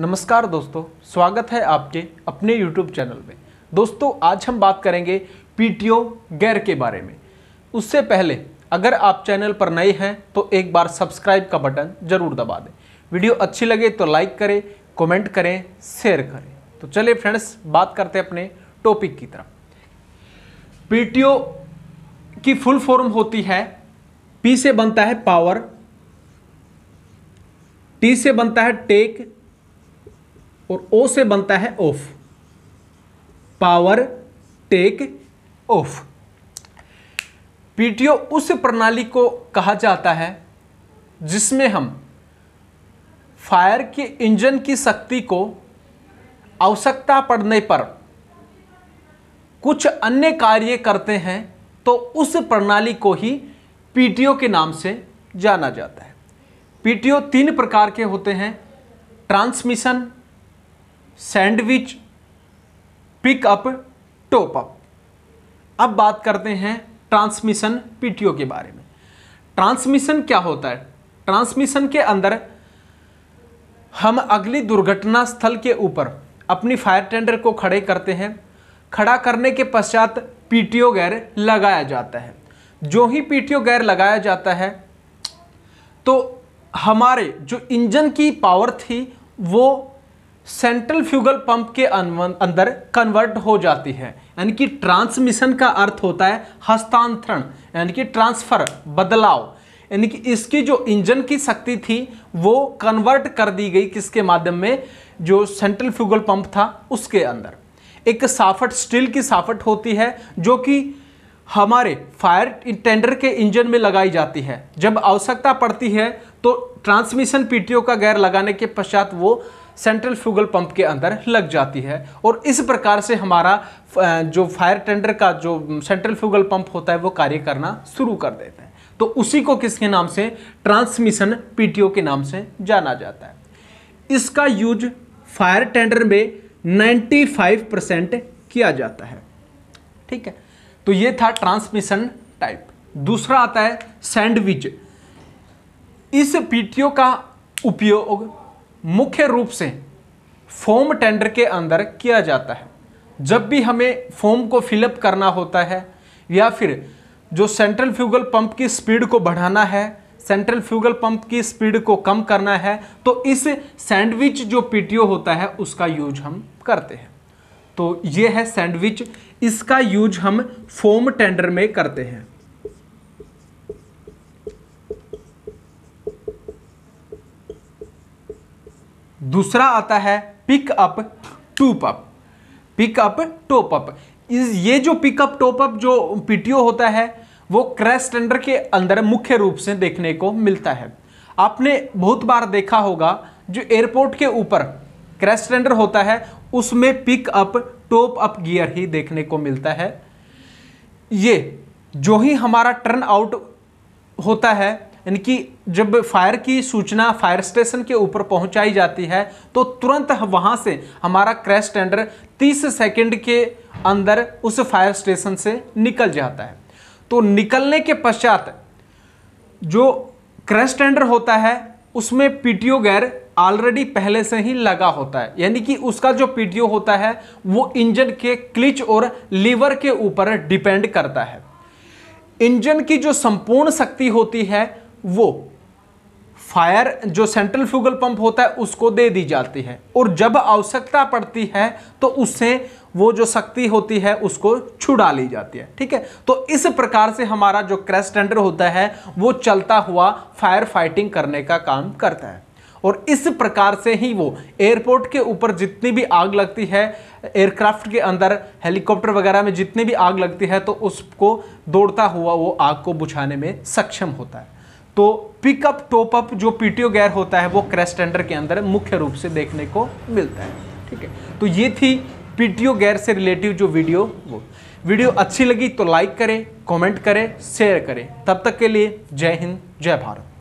नमस्कार दोस्तों स्वागत है आपके अपने YouTube चैनल में दोस्तों आज हम बात करेंगे पीटीओ गैर के बारे में उससे पहले अगर आप चैनल पर नए हैं तो एक बार सब्सक्राइब का बटन जरूर दबा दें वीडियो अच्छी लगे तो लाइक करें कमेंट करें शेयर करें तो चलिए फ्रेंड्स बात करते हैं अपने टॉपिक की तरफ पी की फुल फॉर्म होती है पी से बनता है पावर टी से बनता है टेक और ओ से बनता है off power take off PTO उस प्रणाली को कहा जाता है जिसमें हम फायर के इंजन की शक्ति को आवश्यकता पड़ने पर कुछ अन्य कार्य करते हैं तो उस प्रणाली को ही पीटीओ के नाम से जाना जाता है पीटीओ तीन प्रकार के होते हैं transmission sandwich pickup top up अब बात करते हैं ट्रांसमिशन पीटीओ के बारे में ट्रांसमिशन क्या होता है ट्रांसमिशन के अंदर हम अगली दुर्घटना स्थल के ऊपर अपनी फायर टेंडर को खड़े करते हैं खड़ा करने के पश्चात पीटीओ गैर लगाया जाता है जो ही पीटीओ गैर लगाया जाता है तो हमारे जो इंजन की पावर थी वो सेंट्रल फ्यूगल पंप के अंदर कन्वर्ट हो जाती है यानी कि ट्रांसमिशन का अर्थ होता है हस्तांतरण यानी कि ट्रांसफर बदलाव यानी कि इसकी जो इंजन की शक्ति थी वो कन्वर्ट कर दी गई किसके माध्यम में जो सेंट्रल फ्यूगल पंप था उसके अंदर एक साफट स्टील की साफट होती है जो कि हमारे फायर टेंडर के इंजन में लगाई जाती है जब आवश्यकता पड़ती है तो ट्रांसमिशन पीटीओ का गैर लगाने के पश्चात वो सेंट्रल फ्यूगल पंप के अंदर लग जाती है और इस प्रकार से हमारा जो फायर टेंडर का जो सेंट्रल फ्यूगल पंप होता है वो कार्य करना शुरू कर देते हैं तो उसी को किसके नाम से ट्रांसमिशन पीटीओ के नाम से जाना जाता है इसका यूज फायर टेंडर में 95 परसेंट किया जाता है ठीक है तो ये था ट्रांसमिशन टाइप दूसरा आता है सैंडविच इस पीटीओ का उपयोग मुख्य रूप से फॉर्म टेंडर के अंदर किया जाता है जब भी हमें फॉर्म को फिलअप करना होता है या फिर जो सेंट्रल फ्यूगल पंप की स्पीड को बढ़ाना है सेंट्रल फ्यूगल पंप की स्पीड को कम करना है तो इस सैंडविच जो पीटीओ होता है उसका यूज हम करते हैं तो ये है सैंडविच इसका यूज हम फोम टेंडर में करते हैं दूसरा आता है pick up up top up pickup इस ये जो पिकअप अप जो पीटीओ होता है वो क्रैश टेंडर के अंदर मुख्य रूप से देखने को मिलता है आपने बहुत बार देखा होगा जो एयरपोर्ट के ऊपर क्रैश टेंडर होता है उसमें pick up top up gear ही देखने को मिलता है ये जो ही हमारा टर्न आउट होता है यानी कि जब फायर की सूचना फायर स्टेशन के ऊपर पहुंचाई जाती है तो तुरंत वहां से हमारा क्रैश टेंडर 30 सेकंड के अंदर उस फायर स्टेशन से निकल जाता है तो निकलने के पश्चात जो क्रैश टेंडर होता है उसमें पीटीओ गैर ऑलरेडी पहले से ही लगा होता है यानी कि उसका जो पीटीओ होता है वो इंजन के क्लिच और लीवर के ऊपर डिपेंड करता है इंजन की जो संपूर्ण शक्ति होती है वो फायर जो सेंट्रल फ्यूगल पंप होता है उसको दे दी जाती है और जब आवश्यकता पड़ती है तो उससे वो जो शक्ति होती है उसको छुड़ा ली जाती है ठीक है तो इस प्रकार से हमारा जो क्रैश टेंडर होता है वो चलता हुआ फायर फाइटिंग करने का काम करता है और इस प्रकार से ही वो एयरपोर्ट के ऊपर जितनी भी आग लगती है एयरक्राफ्ट के अंदर हेलीकॉप्टर वगैरह में जितनी भी आग लगती है तो उसको दौड़ता हुआ वो आग को बुझाने में सक्षम होता है तो पिकअप टॉपअप जो पीटीओ गैर होता है वो क्रैश टेंडर के अंदर मुख्य रूप से देखने को मिलता है ठीक है तो ये थी पीटीओ गैर से रिलेटिव जो वीडियो वो वीडियो अच्छी लगी तो लाइक करें कमेंट करें शेयर करें तब तक के लिए जय हिंद जय भारत